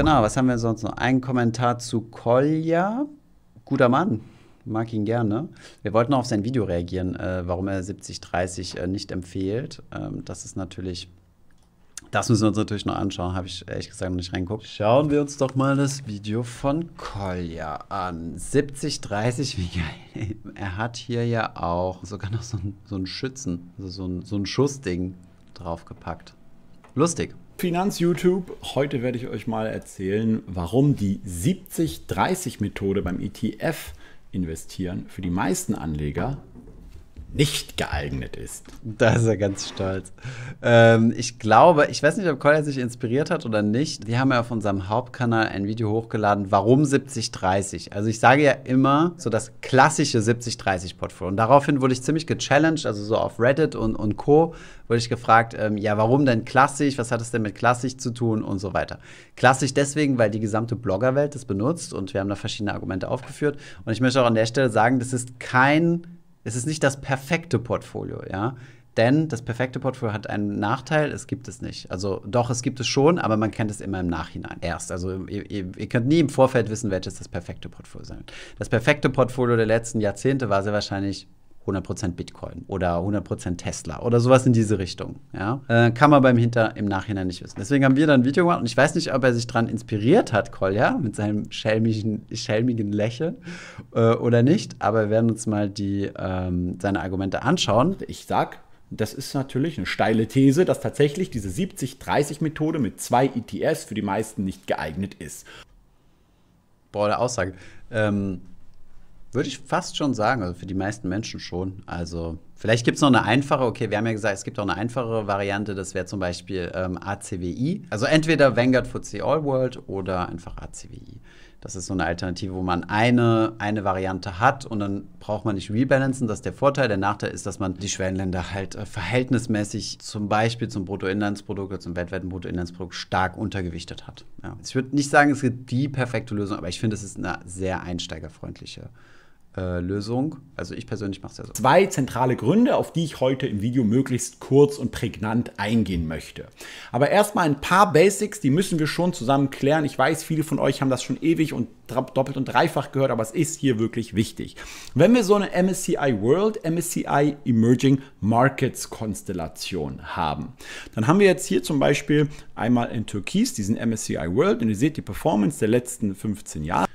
Genau, was haben wir sonst noch? Ein Kommentar zu Kolja. Guter Mann. Mag ihn gerne. Wir wollten auch auf sein Video reagieren, äh, warum er 7030 äh, nicht empfiehlt. Ähm, das ist natürlich. Das müssen wir uns natürlich noch anschauen, habe ich ehrlich gesagt noch nicht reingeguckt. Schauen wir uns doch mal das Video von Kolja an. 70-30, wie geil. Er hat hier ja auch sogar noch so ein, so ein Schützen, also so ein, so ein Schussding draufgepackt. Lustig. Finanz-YouTube, heute werde ich euch mal erzählen, warum die 70-30-Methode beim ETF investieren für die meisten Anleger nicht geeignet ist. Da ist er ganz stolz. Ähm, ich glaube, ich weiß nicht, ob Collier sich inspiriert hat oder nicht. Wir haben ja auf unserem Hauptkanal ein Video hochgeladen, warum 70-30. Also ich sage ja immer so das klassische 70-30-Portfolio. Und daraufhin wurde ich ziemlich gechallenged, also so auf Reddit und, und Co. wurde ich gefragt, ähm, ja, warum denn klassisch? Was hat es denn mit klassisch zu tun und so weiter. Klassisch deswegen, weil die gesamte Bloggerwelt das benutzt und wir haben da verschiedene Argumente aufgeführt. Und ich möchte auch an der Stelle sagen, das ist kein es ist nicht das perfekte Portfolio, ja. Denn das perfekte Portfolio hat einen Nachteil, es gibt es nicht. Also doch, es gibt es schon, aber man kennt es immer im Nachhinein erst. Also ihr, ihr könnt nie im Vorfeld wissen, welches das perfekte Portfolio sein wird. Das perfekte Portfolio der letzten Jahrzehnte war sehr wahrscheinlich 100% Bitcoin oder 100% Tesla oder sowas in diese Richtung. Ja? Äh, kann man beim Hinter im Nachhinein nicht wissen. Deswegen haben wir dann ein Video gemacht und ich weiß nicht, ob er sich daran inspiriert hat, Kolja, mit seinem schelmigen, schelmigen Lächeln äh, oder nicht, aber wir werden uns mal die, ähm, seine Argumente anschauen. Ich sag, das ist natürlich eine steile These, dass tatsächlich diese 70-30-Methode mit zwei ETS für die meisten nicht geeignet ist. Boah, der Aussage. Ähm, würde ich fast schon sagen, also für die meisten Menschen schon. Also vielleicht gibt es noch eine einfache, okay, wir haben ja gesagt, es gibt auch eine einfache Variante, das wäre zum Beispiel ähm, ACWI. Also entweder Vanguard FTSE All World oder einfach ACWI. Das ist so eine Alternative, wo man eine, eine Variante hat und dann braucht man nicht rebalancen. Das ist der Vorteil. Der Nachteil ist, dass man die Schwellenländer halt äh, verhältnismäßig zum Beispiel zum Bruttoinlandsprodukt oder zum weltweiten Bruttoinlandsprodukt stark untergewichtet hat. Ja. Ich würde nicht sagen, es gibt die perfekte Lösung, aber ich finde, es ist eine sehr einsteigerfreundliche Lösung. Äh, Lösung. Also ich persönlich mache es ja so. Zwei zentrale Gründe, auf die ich heute im Video möglichst kurz und prägnant eingehen möchte. Aber erstmal ein paar Basics, die müssen wir schon zusammen klären. Ich weiß, viele von euch haben das schon ewig und doppelt und dreifach gehört, aber es ist hier wirklich wichtig. Wenn wir so eine MSCI World, MSCI Emerging Markets Konstellation haben, dann haben wir jetzt hier zum Beispiel einmal in Türkis diesen MSCI World und ihr seht die Performance der letzten 15 Jahre.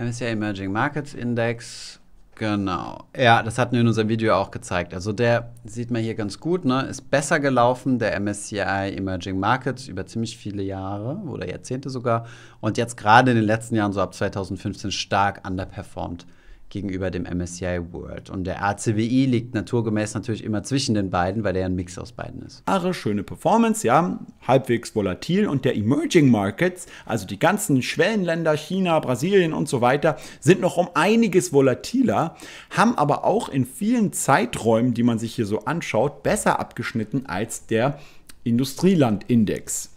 MSCI Emerging Markets Index. Genau. Ja, das hatten wir in unserem Video auch gezeigt. Also der sieht man hier ganz gut, ne? Ist besser gelaufen, der MSCI Emerging Markets über ziemlich viele Jahre oder Jahrzehnte sogar. Und jetzt gerade in den letzten Jahren, so ab 2015, stark underperformed gegenüber dem MSCI World. Und der ACWI liegt naturgemäß natürlich immer zwischen den beiden, weil der ein Mix aus beiden ist. Are, schöne Performance, ja, halbwegs volatil und der Emerging Markets, also die ganzen Schwellenländer, China, Brasilien und so weiter, sind noch um einiges volatiler, haben aber auch in vielen Zeiträumen, die man sich hier so anschaut, besser abgeschnitten als der Industrielandindex.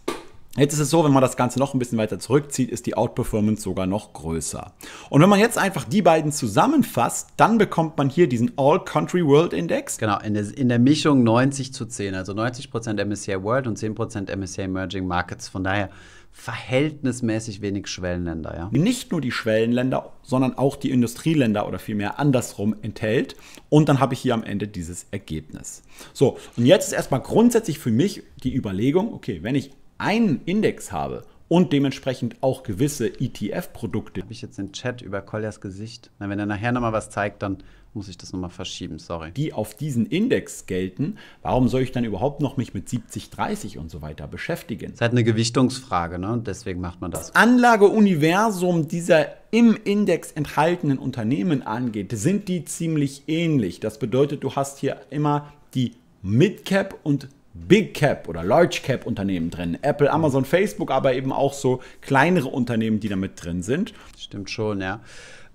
Jetzt ist es so, wenn man das Ganze noch ein bisschen weiter zurückzieht, ist die Outperformance sogar noch größer. Und wenn man jetzt einfach die beiden zusammenfasst, dann bekommt man hier diesen All-Country World Index. Genau, in der, in der, Mischung 90 zu 10, also 90% MSCI World und 10% MSCI Emerging Markets. Von daher verhältnismäßig wenig Schwellenländer. Ja? Nicht nur die Schwellenländer, sondern auch die Industrieländer oder vielmehr andersrum enthält. Und dann habe ich hier am Ende dieses Ergebnis. So, und jetzt ist erstmal grundsätzlich für mich die Überlegung, okay, wenn ich einen Index habe und dementsprechend auch gewisse ETF-Produkte. Habe ich jetzt den Chat über Koljas Gesicht? Na, wenn er nachher nochmal was zeigt, dann muss ich das nochmal verschieben, sorry. Die auf diesen Index gelten, warum soll ich dann überhaupt noch mich mit 70, 30 und so weiter beschäftigen? Das ist halt eine Gewichtungsfrage, ne? Und deswegen macht man das. Das Anlageuniversum dieser im Index enthaltenen Unternehmen angeht, sind die ziemlich ähnlich. Das bedeutet, du hast hier immer die Mid-Cap und Big Cap oder Large Cap Unternehmen drin. Apple, mhm. Amazon, Facebook, aber eben auch so kleinere Unternehmen, die damit drin sind. Stimmt schon, ja.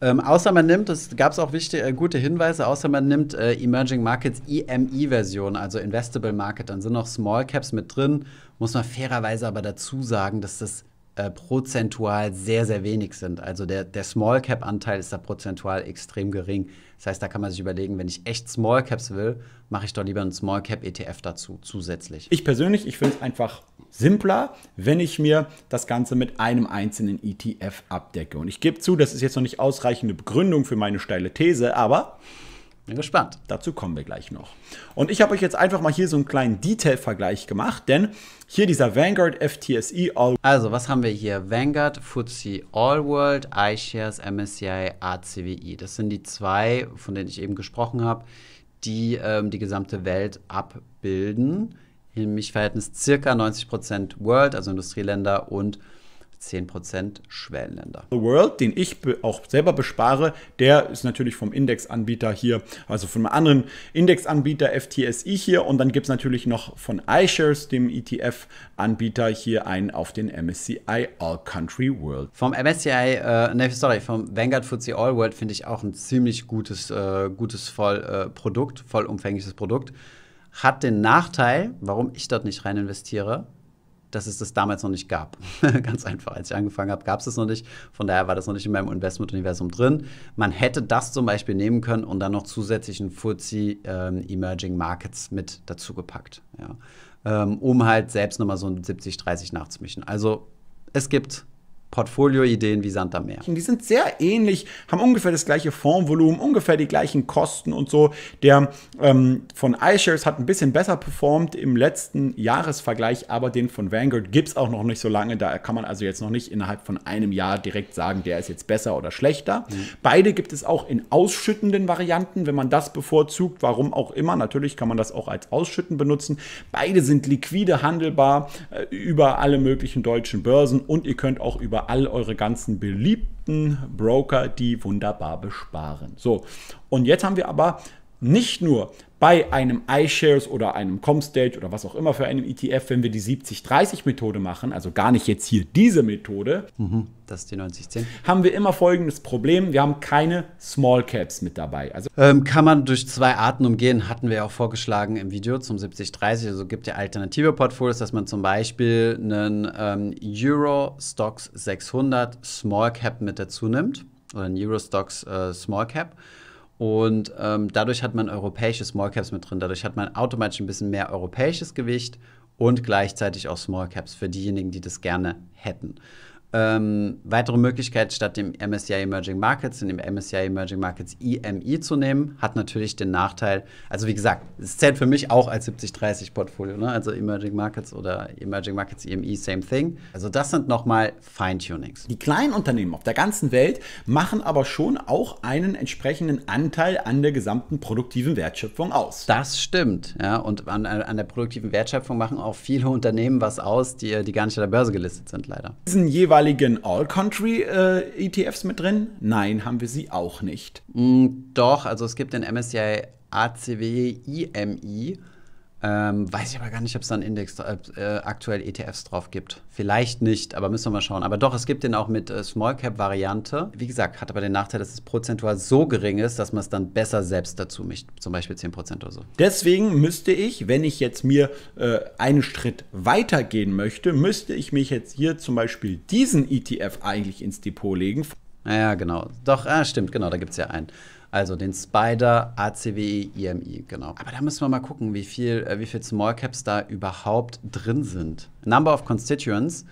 Ähm, außer man nimmt, es gab auch wichtige, äh, gute Hinweise, außer man nimmt äh, Emerging Markets EMI-Version, also Investable Market, dann sind noch Small Caps mit drin. Muss man fairerweise aber dazu sagen, dass das äh, prozentual sehr, sehr wenig sind. Also der, der Small Cap Anteil ist da prozentual extrem gering. Das heißt, da kann man sich überlegen, wenn ich echt Small Caps will, mache ich doch lieber einen Small Cap ETF dazu zusätzlich. Ich persönlich, ich finde es einfach simpler, wenn ich mir das Ganze mit einem einzelnen ETF abdecke. Und ich gebe zu, das ist jetzt noch nicht ausreichende Begründung für meine steile These, aber bin gespannt. Dazu kommen wir gleich noch. Und ich habe euch jetzt einfach mal hier so einen kleinen Detail-Vergleich gemacht, denn hier dieser Vanguard FTSE All. Also, was haben wir hier? Vanguard, FTSE All World, iShares, MSCI, ACWI. Das sind die zwei, von denen ich eben gesprochen habe, die ähm, die gesamte Welt abbilden. Nämlich Verhältnis circa 90% World, also Industrieländer und 10% Schwellenländer. The World, den ich auch selber bespare, der ist natürlich vom Indexanbieter hier, also von einem anderen Indexanbieter FTSI hier und dann gibt es natürlich noch von iShares, dem ETF-Anbieter, hier einen auf den MSCI All Country World. Vom MSCI, äh, ne, sorry, vom Vanguard FTSE All World finde ich auch ein ziemlich gutes, äh, gutes voll, äh, Produkt, vollumfängliches Produkt. Hat den Nachteil, warum ich dort nicht rein investiere, dass es das damals noch nicht gab. Ganz einfach, als ich angefangen habe, gab es das noch nicht. Von daher war das noch nicht in meinem Investment-Universum drin. Man hätte das zum Beispiel nehmen können und dann noch zusätzlichen einen ähm, Emerging Markets mit dazu gepackt, ja. ähm, um halt selbst nochmal so ein 70-30 nachzumischen. Also es gibt Portfolioideen wie Sand am Meer. Die sind sehr ähnlich, haben ungefähr das gleiche Fondsvolumen, ungefähr die gleichen Kosten und so. Der ähm, von iShares hat ein bisschen besser performt im letzten Jahresvergleich, aber den von Vanguard gibt es auch noch nicht so lange. Da kann man also jetzt noch nicht innerhalb von einem Jahr direkt sagen, der ist jetzt besser oder schlechter. Mhm. Beide gibt es auch in ausschüttenden Varianten, wenn man das bevorzugt, warum auch immer. Natürlich kann man das auch als Ausschütten benutzen. Beide sind liquide handelbar äh, über alle möglichen deutschen Börsen und ihr könnt auch über über all eure ganzen beliebten Broker, die wunderbar besparen. So, und jetzt haben wir aber nicht nur bei einem iShares oder einem Comstage oder was auch immer für einem ETF, wenn wir die 70-30-Methode machen, also gar nicht jetzt hier diese Methode, mhm, das ist die 90-10, haben wir immer folgendes Problem: Wir haben keine Small Caps mit dabei. Also ähm, kann man durch zwei Arten umgehen, hatten wir auch vorgeschlagen im Video zum 70-30. Also gibt ja alternative Portfolios, dass man zum Beispiel einen ähm, Euro Stocks 600 Small Cap mit dazu nimmt oder einen Euro Stocks äh, Small Cap und ähm, dadurch hat man europäische Small Caps mit drin. Dadurch hat man automatisch ein bisschen mehr europäisches Gewicht und gleichzeitig auch Small Caps für diejenigen, die das gerne hätten. Ähm, weitere Möglichkeit, statt dem MSCI Emerging Markets, in dem MSCI Emerging Markets IMI e zu nehmen, hat natürlich den Nachteil, also wie gesagt, es zählt für mich auch als 70-30 Portfolio, ne? also Emerging Markets oder Emerging Markets IMI, e same thing. Also das sind nochmal Feintunings. Die kleinen Unternehmen auf der ganzen Welt machen aber schon auch einen entsprechenden Anteil an der gesamten produktiven Wertschöpfung aus. Das stimmt, ja, und an, an der produktiven Wertschöpfung machen auch viele Unternehmen was aus, die, die gar nicht an der Börse gelistet sind, leider. Diesen jeweils jeweiligen All-Country-ETFs äh, e mit drin? Nein, haben wir sie auch nicht. Mm, doch, also es gibt den MSCI ACW IMI ähm, weiß ich aber gar nicht, ob es da Index äh, aktuell ETFs drauf gibt. Vielleicht nicht, aber müssen wir mal schauen. Aber doch, es gibt den auch mit äh, Small Cap Variante. Wie gesagt, hat aber den Nachteil, dass es prozentual so gering ist, dass man es dann besser selbst dazu mischt. Zum Beispiel 10% oder so. Deswegen müsste ich, wenn ich jetzt mir äh, einen Schritt weiter gehen möchte, müsste ich mich jetzt hier zum Beispiel diesen ETF eigentlich ins Depot legen. Ja, genau. Doch, ah, stimmt, genau, da gibt es ja einen. Also den Spider ACWE IMI, e genau. Aber da müssen wir mal gucken, wie viel, äh, wie viel Small Caps da überhaupt drin sind. Number of Constituents.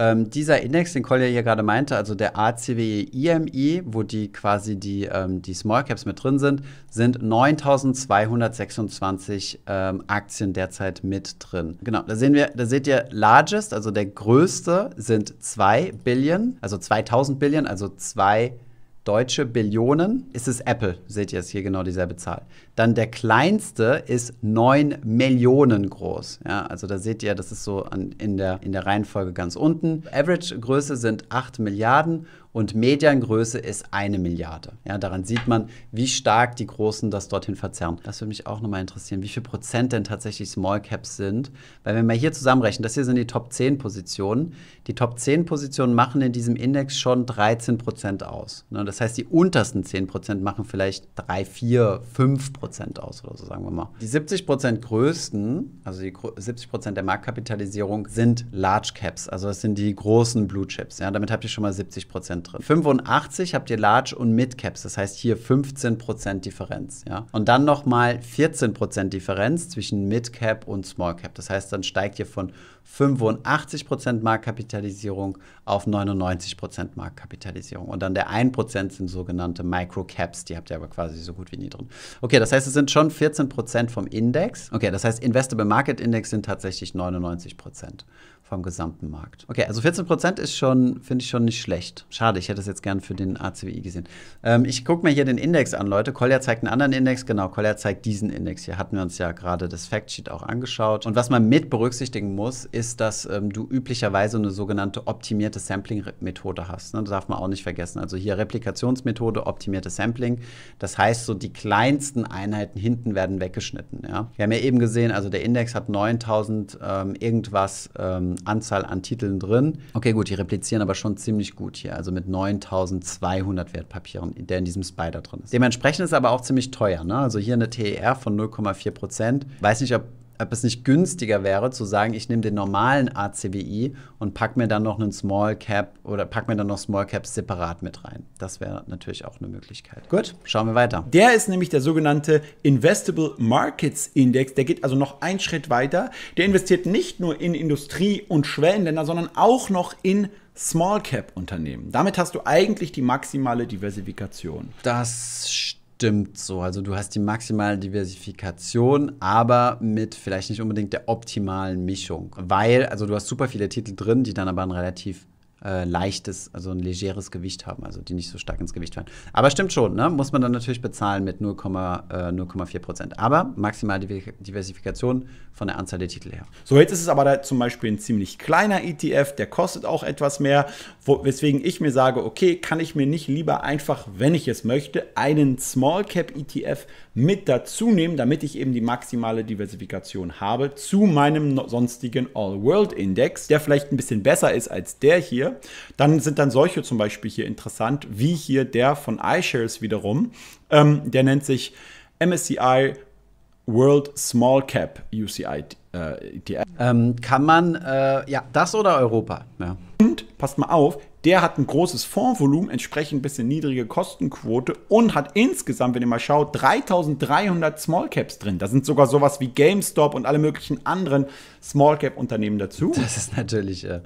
Ähm, dieser Index, den Collier hier gerade meinte, also der ACWE IMI, e wo die quasi die, ähm, die Small Caps mit drin sind, sind 9226 ähm, Aktien derzeit mit drin. Genau, da sehen wir, da seht ihr Largest, also der größte sind 2 Billion, also 2000 Billion, also 2 Billion deutsche Billionen ist es Apple, seht ihr es hier genau dieselbe Zahl. Dann der kleinste ist 9 Millionen groß. Ja, also da seht ihr, das ist so an, in, der, in der Reihenfolge ganz unten. Average Größe sind 8 Milliarden und Mediengröße ist eine Milliarde. Ja, daran sieht man, wie stark die Großen das dorthin verzerren. Das würde mich auch nochmal interessieren, wie viel Prozent denn tatsächlich Small Caps sind. Weil wenn wir hier zusammenrechnen, das hier sind die Top 10 Positionen. Die Top 10 Positionen machen in diesem Index schon 13 Prozent aus. Ne, das heißt, die untersten 10 Prozent machen vielleicht 3, 4, 5 Prozent aus oder so, sagen wir mal. Die 70 Prozent größten, also die 70 Prozent der Marktkapitalisierung sind Large Caps. Also das sind die großen Blue Chips. Ja, damit habt ihr schon mal 70 Prozent Prozent drin. 85 habt ihr Large und Mid Caps, das heißt hier 15 Prozent Differenz. Ja? Und dann nochmal 14 Prozent Differenz zwischen Mid Cap und Small Cap. Das heißt, dann steigt ihr von 85 Prozent Marktkapitalisierung auf 99 Prozent Marktkapitalisierung. Und dann der 1 Prozent sind sogenannte Micro Caps, die habt ihr aber quasi so gut wie nie drin. Okay, das heißt, es sind schon 14 Prozent vom Index. Okay, das heißt, Investable Market Index sind tatsächlich 99 Prozent vom gesamten Markt. Okay, also 14 Prozent ist schon, finde ich schon nicht schlecht. Schade, ich hätte es jetzt gern für den ACWI gesehen. Ähm, ich gucke mir hier den Index an, Leute. Collier zeigt einen anderen Index, genau. Collier zeigt diesen Index. Hier hatten wir uns ja gerade das Factsheet auch angeschaut. Und was man mit berücksichtigen muss, ist, dass ähm, du üblicherweise eine sogenannte optimierte Sampling-Methode hast. Ne? Das darf man auch nicht vergessen. Also hier Replikationsmethode, optimierte Sampling. Das heißt, so die kleinsten Einheiten hinten werden weggeschnitten. Ja? Wir haben ja eben gesehen, also der Index hat 9000 ähm, irgendwas ähm, Anzahl an Titeln drin. Okay, gut, die replizieren aber schon ziemlich gut hier, also mit 9200 Wertpapieren, der in diesem Spider drin ist. Dementsprechend ist aber auch ziemlich teuer, ne? also hier eine TER von 0,4 Prozent. Weiß nicht, ob ob es nicht günstiger wäre, zu sagen, ich nehme den normalen ACWI und packe mir dann noch einen Small Cap oder packe mir dann noch Small Caps separat mit rein. Das wäre natürlich auch eine Möglichkeit. Gut, schauen wir weiter. Der ist nämlich der sogenannte Investable Markets Index. Der geht also noch einen Schritt weiter. Der investiert nicht nur in Industrie- und Schwellenländer, sondern auch noch in Small Cap Unternehmen. Damit hast du eigentlich die maximale Diversifikation. Das stimmt stimmt so. Also du hast die maximale Diversifikation, aber mit vielleicht nicht unbedingt der optimalen Mischung. Weil, also du hast super viele Titel drin, die dann aber einen relativ äh, leichtes, also ein legeres Gewicht haben, also die nicht so stark ins Gewicht fallen. Aber stimmt schon, ne? muss man dann natürlich bezahlen mit 0,4 äh, Prozent. Aber maximal Diversifikation von der Anzahl der Titel her. So, jetzt ist es aber da zum Beispiel ein ziemlich kleiner ETF, der kostet auch etwas mehr, wo, weswegen ich mir sage, okay, kann ich mir nicht lieber einfach, wenn ich es möchte, einen Small Cap ETF mit dazu nehmen, damit ich eben die maximale Diversifikation habe zu meinem sonstigen All World Index, der vielleicht ein bisschen besser ist als der hier dann sind dann solche zum Beispiel hier interessant, wie hier der von iShares wiederum. Ähm, der nennt sich MSCI World Small Cap UCI äh, Ähm, kann man, äh, ja, das oder Europa? Ja. Und, passt mal auf, der hat ein großes Fondsvolumen, entsprechend ein bisschen niedrige Kostenquote und hat insgesamt, wenn ihr mal schaut, 3300 Small Caps drin. Da sind sogar sowas wie GameStop und alle möglichen anderen Small Cap Unternehmen dazu. Das ist natürlich. Äh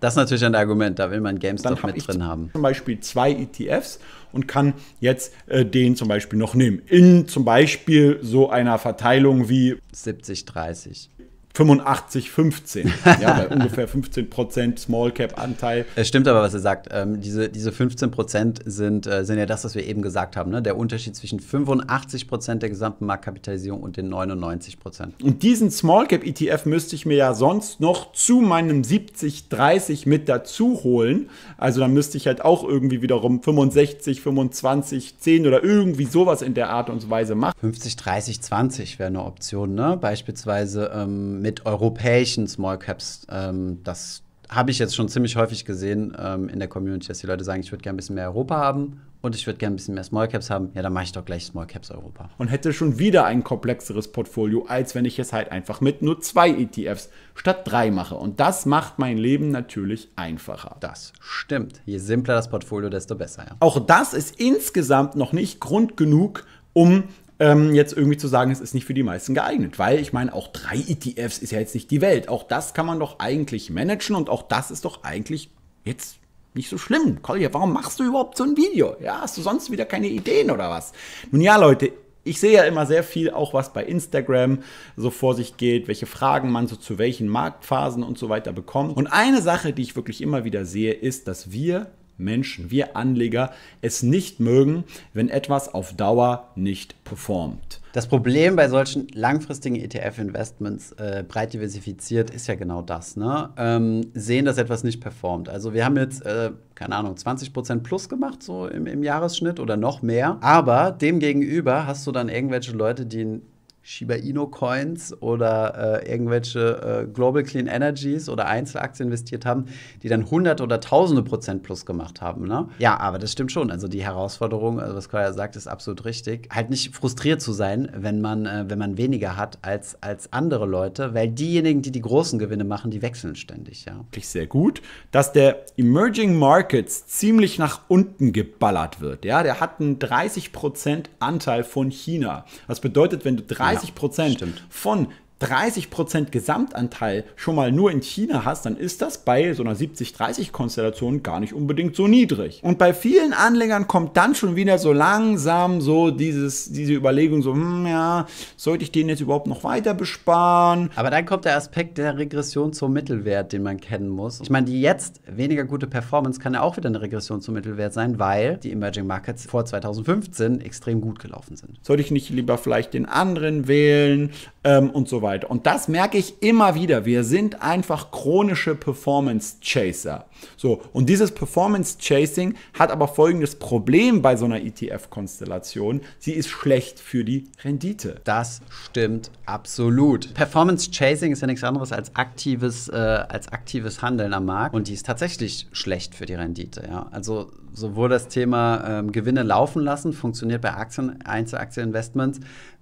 das ist natürlich ein Argument, da will man GameStop dann hab mit drin haben. Zum Beispiel zwei ETFs und kann jetzt äh, den zum Beispiel noch nehmen. In zum Beispiel so einer Verteilung wie 70-30. 85, 15. ja, bei ungefähr 15 Prozent Small Cap Anteil. Es stimmt aber, was er sagt. Ähm, diese, diese 15 Prozent sind, äh, sind ja das, was wir eben gesagt haben. Ne? Der Unterschied zwischen 85 Prozent der gesamten Marktkapitalisierung und den 99 Prozent. Und diesen Small Cap ETF müsste ich mir ja sonst noch zu meinem 70, 30 mit dazu holen. Also dann müsste ich halt auch irgendwie wiederum 65, 25, 10 oder irgendwie sowas in der Art und Weise machen. 50, 30, 20 wäre eine Option. Ne? Beispielsweise. Ähm mit europäischen Small Caps, ähm, das habe ich jetzt schon ziemlich häufig gesehen ähm, in der Community, dass die Leute sagen, ich würde gerne ein bisschen mehr Europa haben und ich würde gerne ein bisschen mehr Small Caps haben. Ja, dann mache ich doch gleich Small Caps Europa. Und hätte schon wieder ein komplexeres Portfolio, als wenn ich es halt einfach mit nur zwei ETFs statt drei mache. Und das macht mein Leben natürlich einfacher. Das stimmt. Je simpler das Portfolio, desto besser. Ja. Auch das ist insgesamt noch nicht Grund genug, um ähm, jetzt irgendwie zu sagen, es ist nicht für die meisten geeignet. Weil ich meine, auch drei ETFs ist ja jetzt nicht die Welt. Auch das kann man doch eigentlich managen und auch das ist doch eigentlich jetzt nicht so schlimm. Kolja, warum machst du überhaupt so ein Video? Ja, hast du sonst wieder keine Ideen oder was? Nun ja, Leute, ich sehe ja immer sehr viel auch, was bei Instagram so vor sich geht, welche Fragen man so zu welchen Marktphasen und so weiter bekommt. Und eine Sache, die ich wirklich immer wieder sehe, ist, dass wir Menschen, wir Anleger, es nicht mögen, wenn etwas auf Dauer nicht performt. Das Problem bei solchen langfristigen ETF-Investments, äh, breit diversifiziert, ist ja genau das. Ne? Ähm, sehen, dass etwas nicht performt. Also wir haben jetzt, äh, keine Ahnung, 20% plus gemacht so im, im Jahresschnitt oder noch mehr. Aber demgegenüber hast du dann irgendwelche Leute, die ein Shiba Inu Coins oder äh, irgendwelche äh, Global Clean Energies oder Einzelaktien investiert haben, die dann hunderte oder tausende Prozent plus gemacht haben. Ne? Ja, aber das stimmt schon. Also die Herausforderung, also was Koya sagt, ist absolut richtig. Halt nicht frustriert zu sein, wenn man, äh, wenn man weniger hat als, als andere Leute, weil diejenigen, die die großen Gewinne machen, die wechseln ständig. Ja. Wirklich sehr gut, dass der Emerging Markets ziemlich nach unten geballert wird. Ja, der hat einen 30 Prozent Anteil von China. Das bedeutet, wenn du drei 30 Prozent ja, von 30% Gesamtanteil schon mal nur in China hast, dann ist das bei so einer 70-30-Konstellation gar nicht unbedingt so niedrig. Und bei vielen Anlegern kommt dann schon wieder so langsam so dieses, diese Überlegung so, hm, ja, sollte ich den jetzt überhaupt noch weiter besparen? Aber dann kommt der Aspekt der Regression zum Mittelwert, den man kennen muss. Ich meine, die jetzt weniger gute Performance kann ja auch wieder eine Regression zum Mittelwert sein, weil die Emerging Markets vor 2015 extrem gut gelaufen sind. Sollte ich nicht lieber vielleicht den anderen wählen? ähm, und so weiter. Und das merke ich immer wieder. Wir sind einfach chronische Performance-Chaser. So, und dieses Performance-Chasing hat aber folgendes Problem bei so einer ETF-Konstellation. Sie ist schlecht für die Rendite. Das stimmt absolut. Performance-Chasing ist ja nichts anderes als aktives, äh, als aktives Handeln am Markt. Und die ist tatsächlich schlecht für die Rendite. Ja? Also sowohl das Thema ähm, Gewinne laufen lassen funktioniert bei Aktien, Einzelaktieninvestments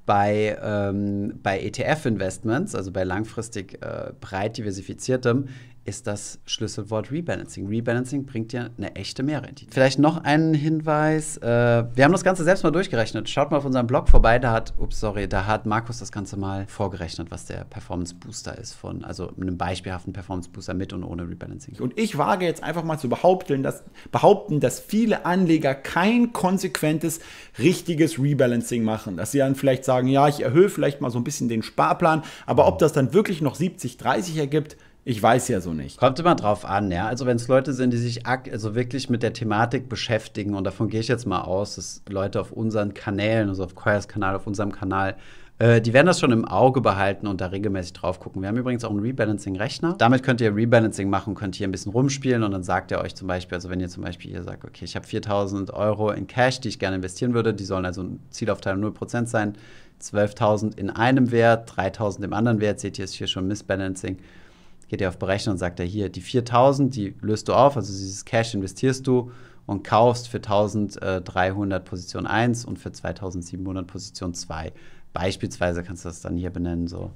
bei, ähm, bei ETF-Investments, also bei langfristig äh, breit diversifiziertem, ist das Schlüsselwort Rebalancing. Rebalancing bringt dir eine echte Mehrrendite. Vielleicht noch einen Hinweis. Äh, wir haben das Ganze selbst mal durchgerechnet. Schaut mal auf unserem Blog vorbei. Da hat, ups, sorry, da hat Markus das Ganze mal vorgerechnet, was der Performance Booster ist von, also einem beispielhaften Performance Booster mit und ohne Rebalancing. Und ich wage jetzt einfach mal zu behaupten, dass, behaupten, dass viele Anleger kein konsequentes, richtiges Rebalancing machen. Dass sie dann vielleicht sagen, ja, ich erhöhe vielleicht mal so ein bisschen den Sparplan, aber ob das dann wirklich noch 70, 30 ergibt, ich weiß ja so nicht. Kommt immer drauf an, ja. Also wenn es Leute sind, die sich also wirklich mit der Thematik beschäftigen, und davon gehe ich jetzt mal aus, dass Leute auf unseren Kanälen, also auf Choirs Kanal, auf unserem Kanal, äh, die werden das schon im Auge behalten und da regelmäßig drauf gucken. Wir haben übrigens auch einen Rebalancing-Rechner. Damit könnt ihr Rebalancing machen, könnt hier ein bisschen rumspielen und dann sagt ihr euch zum Beispiel, also wenn ihr zum Beispiel hier sagt, okay, ich habe 4000 Euro in Cash, die ich gerne investieren würde, die sollen also ein Zielaufteilung 0% sein, 12.000 in einem Wert, 3.000 im anderen Wert, seht ihr es hier schon, Missbalancing geht er auf Berechnen und sagt er hier, die 4000, die löst du auf, also dieses Cash investierst du und kaufst für 1300 Position 1 und für 2700 Position 2. Beispielsweise kannst du das dann hier benennen, so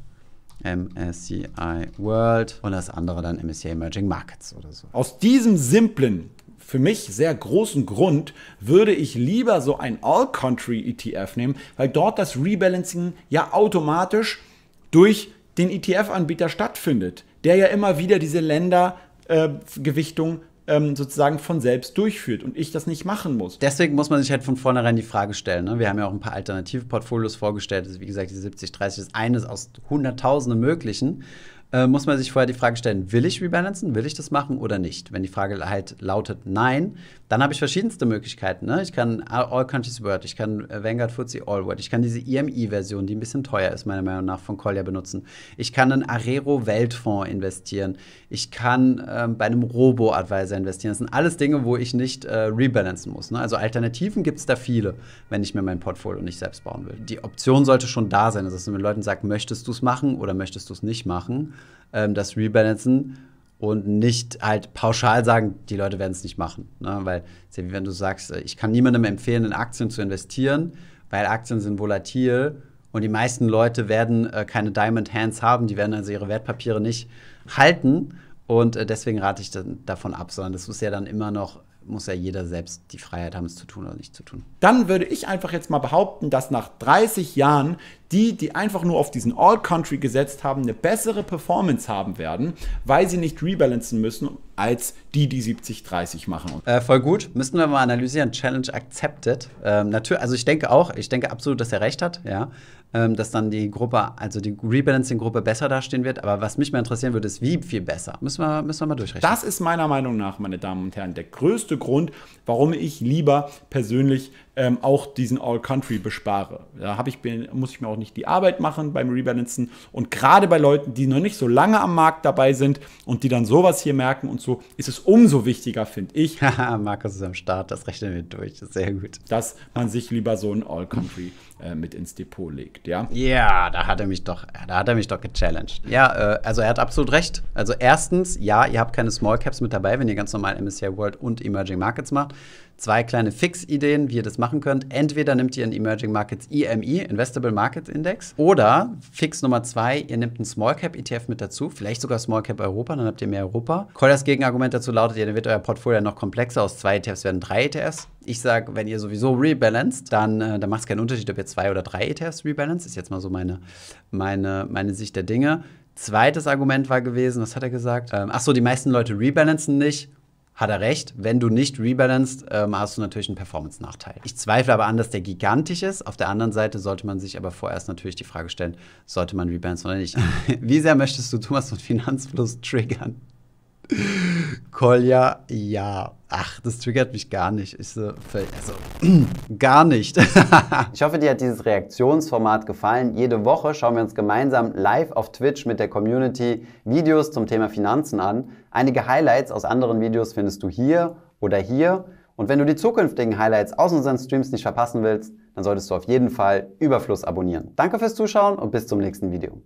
MSCI World und das andere dann MSCI Emerging Markets oder so. Aus diesem simplen, für mich sehr großen Grund würde ich lieber so ein All-Country-ETF nehmen, weil dort das Rebalancing ja automatisch durch den ETF-Anbieter stattfindet, der ja immer wieder diese Ländergewichtung äh, ähm, sozusagen von selbst durchführt und ich das nicht machen muss. Deswegen muss man sich halt von vornherein die Frage stellen. Ne? Wir haben ja auch ein paar alternative Portfolios vorgestellt. Also wie gesagt, die 70-30 ist eines aus Hunderttausenden möglichen. Äh, muss man sich vorher die Frage stellen, will ich rebalancen, will ich das machen oder nicht? Wenn die Frage halt lautet nein, dann habe ich verschiedenste Möglichkeiten. Ne? Ich kann All Countries Word, ich kann äh, Vanguard FTSE All Word, ich kann diese emi version die ein bisschen teuer ist, meiner Meinung nach, von Collier benutzen. Ich kann einen Arero Weltfonds investieren. Ich kann ähm, bei einem Robo-Advisor investieren. Das sind alles Dinge, wo ich nicht äh, rebalancen muss. Ne? Also Alternativen gibt es da viele, wenn ich mir mein Portfolio nicht selbst bauen will. Die Option sollte schon da sein, dass man den Leuten sagt, möchtest du es machen oder möchtest du es nicht machen ähm, das rebalancen und nicht halt pauschal sagen, die Leute werden es nicht machen. Ne? Weil wie wenn du sagst, äh, ich kann niemandem empfehlen, in Aktien zu investieren, weil Aktien sind volatil und die meisten Leute werden äh, keine Diamond Hands haben, die werden also ihre Wertpapiere nicht halten. Und äh, deswegen rate ich davon ab, sondern das ist ja dann immer noch muss ja jeder selbst die Freiheit haben, es zu tun oder nicht zu tun. Dann würde ich einfach jetzt mal behaupten, dass nach 30 Jahren die, die einfach nur auf diesen All-Country gesetzt haben, eine bessere Performance haben werden, weil sie nicht rebalancen müssen, als die, die 70-30 machen. Äh, voll gut. Müssten wir mal analysieren. Challenge accepted. Ähm, natürlich, also ich denke auch, ich denke absolut, dass er recht hat. Ja ähm, dass dann die Gruppe, also die Rebalancing-Gruppe besser dastehen wird. Aber was mich mal interessieren würde, ist, wie viel besser? Müssen wir, müssen wir mal durchrechnen. Das ist meiner Meinung nach, meine Damen und Herren, der größte Grund, warum ich lieber persönlich ähm, auch diesen All-Country bespare. Da hab ich, muss ich mir auch nicht die Arbeit machen beim Rebalancen. Und gerade bei Leuten, die noch nicht so lange am Markt dabei sind und die dann sowas hier merken und so, ist es umso wichtiger, finde ich. Haha, Markus ist am Start, das rechnen wir durch, sehr gut. Dass man sich lieber so ein All-Country äh, mit ins Depot legt, ja? Ja, da hat er mich doch, da hat er mich doch gechallenged. Ja, äh, also er hat absolut recht. Also erstens, ja, ihr habt keine Small Caps mit dabei, wenn ihr ganz normal MSCI World und Emerging Markets macht. Zwei kleine Fix-Ideen, wie ihr das machen könnt, entweder nehmt ihr einen Emerging Markets EMI, Investable Markets Index, oder Fix Nummer zwei, ihr nehmt einen Small Cap ETF mit dazu, vielleicht sogar Small Cap Europa, dann habt ihr mehr Europa. Colliers Gegenargument dazu lautet, dann wird euer Portfolio noch komplexer, aus zwei ETFs werden drei ETFs. Ich sage, wenn ihr sowieso rebalanced, dann, äh, dann macht es keinen Unterschied, ob ihr zwei oder drei ETFs rebalanced. Ist jetzt mal so meine, meine, meine Sicht der Dinge. Zweites Argument war gewesen, was hat er gesagt? Ähm, ach so, die meisten Leute rebalancen nicht hat er recht. Wenn du nicht rebalanced, ähm, hast du natürlich einen Performance-Nachteil. Ich zweifle aber an, dass der gigantisch ist. Auf der anderen Seite sollte man sich aber vorerst natürlich die Frage stellen, sollte man rebalancen oder nicht? Wie sehr möchtest du Thomas von Finanzfluss triggern? Kolja, ja. Ach, das triggert mich gar nicht. Ich so, also, gar nicht. ich hoffe, dir hat dieses Reaktionsformat gefallen. Jede Woche schauen wir uns gemeinsam live auf Twitch mit der Community Videos zum Thema Finanzen an. Einige Highlights aus anderen Videos findest du hier oder hier. Und wenn du die zukünftigen Highlights aus unseren Streams nicht verpassen willst, dann solltest du auf jeden Fall Überfluss abonnieren. Danke fürs Zuschauen und bis zum nächsten Video.